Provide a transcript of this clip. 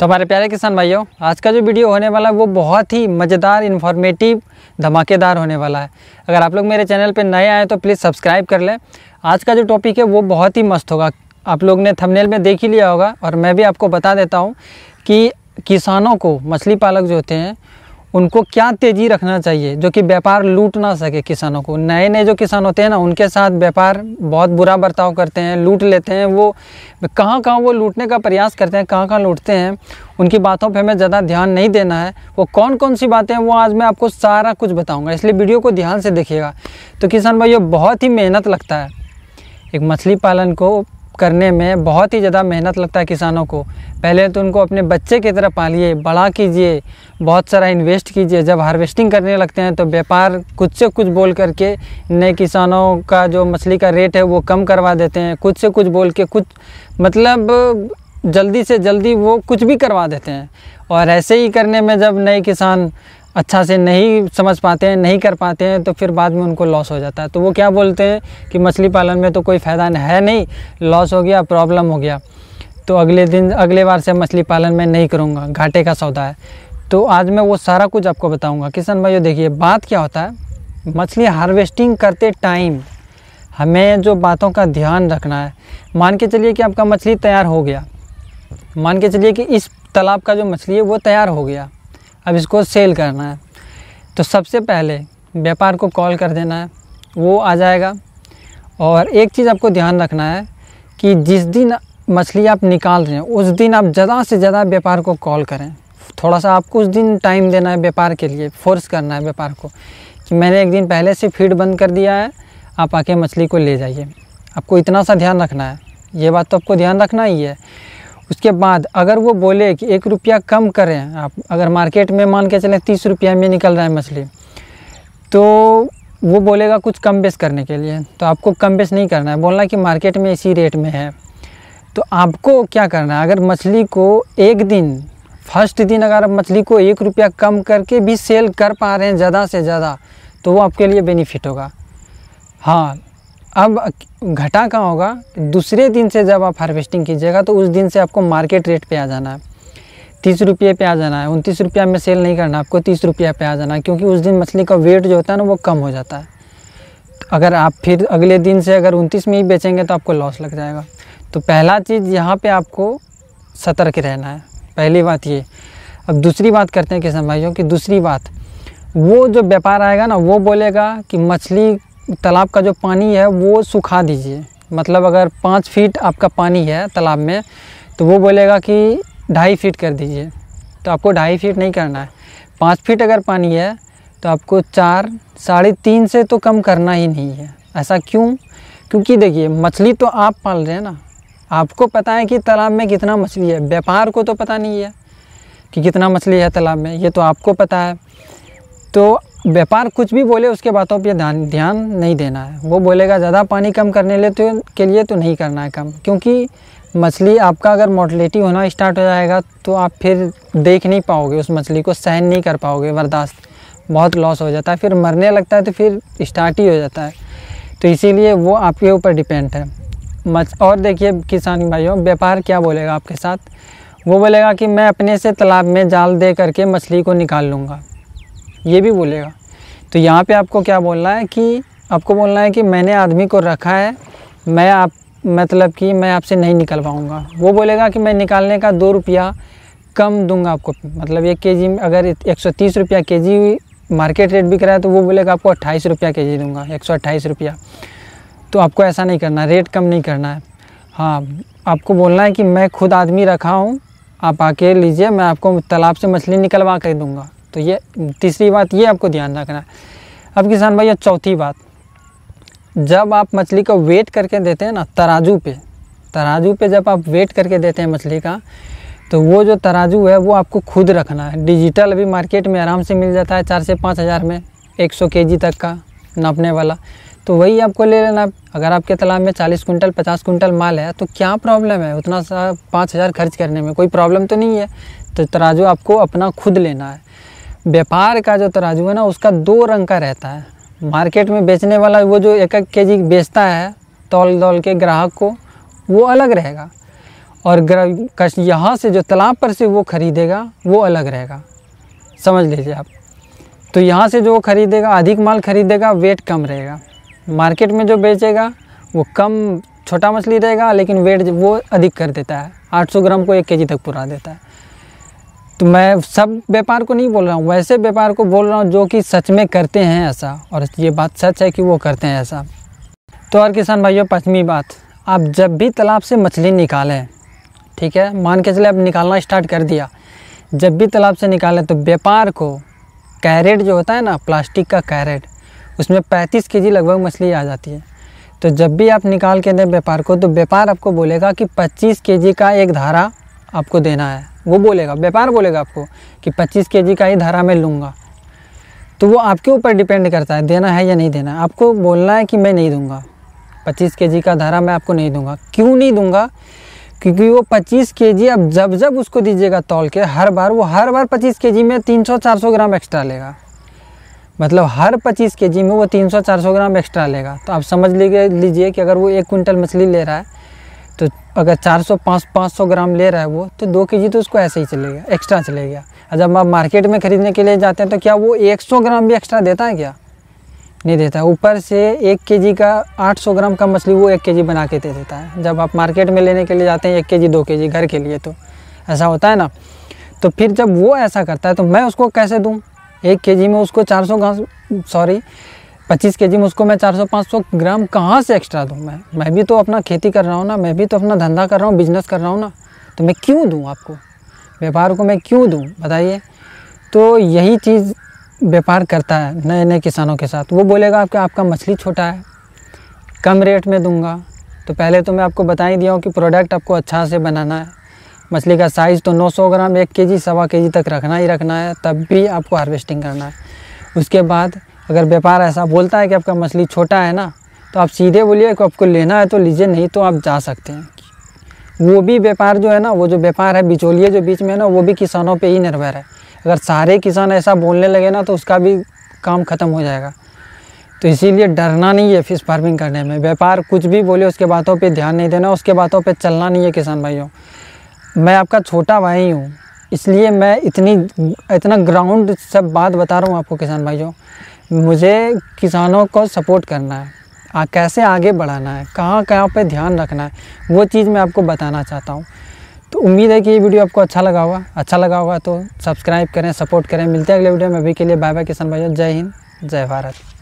तो हमारे प्यारे किसान भाइयों आज का जो वीडियो होने वाला है वो बहुत ही मज़ेदार इन्फॉर्मेटिव धमाकेदार होने वाला है अगर आप लोग मेरे चैनल पर नए आए तो प्लीज़ सब्सक्राइब कर लें आज का जो टॉपिक है वो बहुत ही मस्त होगा आप लोग ने थंबनेल में देख ही लिया होगा और मैं भी आपको बता देता हूँ कि किसानों को मछली पालक जो होते हैं उनको क्या तेज़ी रखना चाहिए जो कि व्यापार लूट ना सके किसानों को नए नए जो किसान होते हैं ना उनके साथ व्यापार बहुत बुरा बर्ताव करते हैं लूट लेते हैं वो कहाँ कहाँ वो लूटने का प्रयास करते हैं कहाँ कहाँ लूटते हैं उनकी बातों पे हमें ज़्यादा ध्यान नहीं देना है वो कौन कौन सी बातें हैं वो आज मैं आपको सारा कुछ बताऊँगा इसलिए वीडियो को ध्यान से देखिएगा तो किसान भाई बहुत ही मेहनत लगता है एक मछली पालन को करने में बहुत ही ज़्यादा मेहनत लगता है किसानों को पहले तो उनको अपने बच्चे की तरह पालिए बड़ा कीजिए बहुत सारा इन्वेस्ट कीजिए जब हार्वेस्टिंग करने लगते हैं तो व्यापार कुछ से कुछ बोल करके नए किसानों का जो मछली का रेट है वो कम करवा देते हैं कुछ से कुछ बोल के कुछ मतलब जल्दी से जल्दी वो कुछ भी करवा देते हैं और ऐसे ही करने में जब नए किसान अच्छा से नहीं समझ पाते हैं नहीं कर पाते हैं तो फिर बाद में उनको लॉस हो जाता है तो वो क्या बोलते हैं कि मछली पालन में तो कोई फ़ायदा है नहीं लॉस हो गया प्रॉब्लम हो गया तो अगले दिन अगले बार से मछली पालन में नहीं करूँगा घाटे का सौदा है तो आज मैं वो सारा कुछ आपको बताऊँगा किसान भाई देखिए बात क्या होता है मछली हार्वेस्टिंग करते टाइम हमें जो बातों का ध्यान रखना है मान के चलिए कि आपका मछली तैयार हो गया मान के चलिए कि इस तालाब का जो मछली है वो तैयार हो गया अब इसको सेल करना है तो सबसे पहले व्यापार को कॉल कर देना है वो आ जाएगा और एक चीज़ आपको ध्यान रखना है कि जिस दिन मछली आप निकाल रहे हैं उस दिन आप ज़्यादा से ज़्यादा व्यापार को कॉल करें थोड़ा सा आपको उस दिन टाइम देना है व्यापार के लिए फोर्स करना है व्यापार को कि मैंने एक दिन पहले से फीड बंद कर दिया है आप आके मछली को ले जाइए आपको इतना सा ध्यान रखना है ये बात तो आपको ध्यान रखना ही है उसके बाद अगर वो बोले कि एक रुपया कम करें आप अगर मार्केट में मान के चलें तीस रुपया में निकल रहा है मछली तो वो बोलेगा कुछ कम बेस करने के लिए तो आपको कम बेस नहीं करना है बोलना कि मार्केट में इसी रेट में है तो आपको क्या करना है अगर मछली को एक दिन फर्स्ट दिन अगर आप मछली को एक रुपया कम करके भी सेल कर पा रहे हैं ज़्यादा से ज़्यादा तो वो आपके लिए बेनिफिट होगा हाँ अब घटा कहाँ होगा दूसरे दिन से जब आप हार्वेस्टिंग कीजिएगा तो उस दिन से आपको मार्केट रेट पे आ जाना है तीस रुपये पे आ जाना है उनतीस रुपया में सेल नहीं करना आपको तीस रुपया पे आ जाना है क्योंकि उस दिन मछली का वेट जो होता है ना वो कम हो जाता है अगर आप फिर अगले दिन से अगर उनतीस में ही बेचेंगे तो आपको लॉस लग जाएगा तो पहला चीज़ यहाँ पर आपको सतर्क रहना है पहली बात ये अब दूसरी बात करते हैं किसान भाइयों की दूसरी बात वो जो व्यापार आएगा ना वो बोलेगा कि मछली तालाब का जो पानी है वो सुखा दीजिए मतलब अगर पाँच फीट आपका पानी है तालाब में तो वो बोलेगा कि ढाई फीट कर दीजिए तो आपको ढाई फीट नहीं करना है पाँच फीट अगर पानी है तो आपको चार साढ़े तीन से तो कम करना ही नहीं है ऐसा क्यों क्योंकि देखिए मछली तो आप पाल रहे हैं ना आपको पता है कि तालाब में कितना मछली है व्यापार को तो पता नहीं है कि कितना मछली है तालाब में ये तो आपको पता है तो व्यापार कुछ भी बोले उसके बातों पे ध्यान ध्यान नहीं देना है वो बोलेगा ज़्यादा पानी कम करने ले तो के लिए तो नहीं करना है कम क्योंकि मछली आपका अगर मोटलिटी होना स्टार्ट हो जाएगा तो आप फिर देख नहीं पाओगे उस मछली को सहन नहीं कर पाओगे बर्दाश्त बहुत लॉस हो जाता है फिर मरने लगता है तो फिर स्टार्ट ही हो जाता है तो इसीलिए वो आपके ऊपर डिपेंड है मछ और देखिए किसान भाइयों व्यापार क्या बोलेगा आपके साथ वो बोलेगा कि मैं अपने से तालाब में जाल दे करके मछली को निकाल लूँगा ये भी बोलेगा तो यहाँ पे आपको क्या बोलना है कि आपको बोलना है कि मैंने आदमी को रखा है मैं आप मतलब कि मैं आपसे नहीं निकल पाऊँगा वो बोलेगा कि मैं निकालने का दो रुपया कम दूंगा आपको मतलब एक के जी अगर एक सौ तीस रुपया के जी मार्केट रेट बिक रहा है तो वो बोलेगा आपको अट्ठाईस रुपया के जी दूंगा एक सौ अट्ठाईस रुपया तो आपको ऐसा नहीं करना रेट कम नहीं करना है हाँ आपको बोलना है कि मैं खुद आदमी रखा हूँ आप आके लीजिए मैं आपको तालाब से मछली निकलवा कर दूँगा तो ये तीसरी बात ये आपको ध्यान रखना है अब किसान भैया चौथी बात जब आप मछली का वेट करके देते हैं ना तराजू पे तराजू पे जब आप वेट करके देते हैं मछली का तो वो जो तराजू है वो आपको खुद रखना है डिजिटल अभी मार्केट में आराम से मिल जाता है चार से पाँच हज़ार में एक सौ के जी तक का नापने वाला तो वही आपको ले लेना अगर आपके तालाब में चालीस कुंटल पचास कुंटल माल है तो क्या प्रॉब्लम है उतना सा पाँच हज़ार खर्च करने में कोई प्रॉब्लम तो नहीं है तो तराजू आपको अपना खुद लेना है व्यापार का जो तराजू है ना उसका दो रंग का रहता है मार्केट में बेचने वाला वो जो एक एक के जी बेचता है तौल दौल के ग्राहक को वो अलग रहेगा और ग्रह यहाँ से जो तालाब पर से वो ख़रीदेगा वो अलग रहेगा समझ लीजिए आप तो यहाँ से जो वो ख़रीदेगा अधिक माल ख़रीदेगा वेट कम रहेगा मार्केट में जो बेचेगा वो कम छोटा मछली रहेगा लेकिन वेट वो अधिक कर देता है 800 ग्राम को एक केजी तक पुरा देता है तो मैं सब व्यापार को नहीं बोल रहा हूँ वैसे व्यापार को बोल रहा हूँ जो कि सच में करते हैं ऐसा और ये बात सच है कि वो करते हैं ऐसा तो और किसान भाइयों पचमी बात आप जब भी तालाब से मछली निकालें ठीक है मान के चले आप निकालना स्टार्ट कर दिया जब भी तालाब से निकालें तो व्यापार को कैरेट जो होता है ना प्लास्टिक का कैरेट उसमें पैंतीस के लगभग मछली आ जाती है तो जब भी आप निकाल के दें व्यापार को तो व्यापार आपको बोलेगा कि पच्चीस के का एक धारा आपको देना है वो बोलेगा व्यापार बोलेगा आपको कि 25 के का ही धारा में लूँगा तो वो आपके ऊपर डिपेंड करता है देना है या नहीं देना आपको बोलना है कि मैं नहीं दूँगा पच्चीस के का धारा मैं आपको नहीं दूंगा क्यों नहीं दूंगा क्योंकि वो 25 के आप जब जब उसको दीजिएगा तोल के हर बार वो हर बार 25 के में 300-400 ग्राम एक्स्ट्रा लेगा मतलब हर 25 के में वो 300-400 ग्राम एक्स्ट्रा लेगा तो आप समझ लीजिए कि अगर वो एक कुंटल मछली ले रहा है तो अगर 400 5 500 ग्राम ले रहा है वो तो दो के जी तो उसको ऐसे ही चलेगा एक्स्ट्रा चलेगा और जब आप मार्केट में ख़रीदने के लिए जाते हैं तो क्या वो 100 ग्राम भी एक्स्ट्रा देता है क्या नहीं देता है ऊपर से एक के जी का 800 ग्राम का मछली वो एक के जी बना के दे देता है जब आप मार्केट में लेने के लिए जाते हैं एक के जी दो के जी घर के लिए तो ऐसा होता है ना तो फिर जब वो ऐसा करता है तो मैं उसको कैसे दूँ एक के जी में उसको 400 ग्राम सॉरी पच्चीस के जी में उसको मैं चार सौ पाँच सौ ग्राम कहाँ से एक्स्ट्रा दूँ मैं मैं भी तो अपना खेती कर रहा हूँ ना मैं भी तो अपना धंधा कर रहा हूँ बिजनेस कर रहा हूँ ना तो मैं क्यों दूँ आपको व्यापार को मैं क्यों दूँ बताइए तो यही चीज़ व्यापार करता है नए नए किसानों के साथ वो बोलेगा आपके आपका मछली छोटा है कम रेट में दूँगा तो पहले तो मैं आपको बता ही दिया हूँ कि प्रोडक्ट आपको अच्छा से बनाना है मछली का साइज़ तो 900 ग्राम एक के जी सवा के जी तक रखना ही रखना है तब भी आपको हार्वेस्टिंग करना है उसके बाद अगर व्यापार ऐसा बोलता है कि आपका मछली छोटा है ना तो आप सीधे बोलिए कि आपको लेना है तो लीजिए नहीं तो आप जा सकते हैं वो भी व्यापार जो है ना वो जो व्यापार है बिचौलिए जो बीच में है ना वो भी किसानों पे ही निर्भर है अगर सारे किसान ऐसा बोलने लगे ना तो उसका भी काम ख़त्म हो जाएगा तो इसीलिए डरना नहीं है फिश फार्मिंग करने में व्यापार कुछ भी बोले उसके बातों पर ध्यान नहीं देना उसके बातों पर चलना नहीं है किसान भाइयों मैं आपका छोटा भाई हूँ इसलिए मैं इतनी इतना ग्राउंड सब बात बता रहा हूँ आपको किसान भाइयों मुझे किसानों को सपोर्ट करना है आ, कैसे आगे बढ़ाना है कहाँ कहाँ पे ध्यान रखना है वो चीज़ मैं आपको बताना चाहता हूँ तो उम्मीद है कि ये वीडियो आपको अच्छा लगा होगा अच्छा लगा होगा तो सब्सक्राइब करें सपोर्ट करें मिलते हैं अगले वीडियो में अभी के लिए बाय बाय किसान भाइयों जय हिंद जय भारत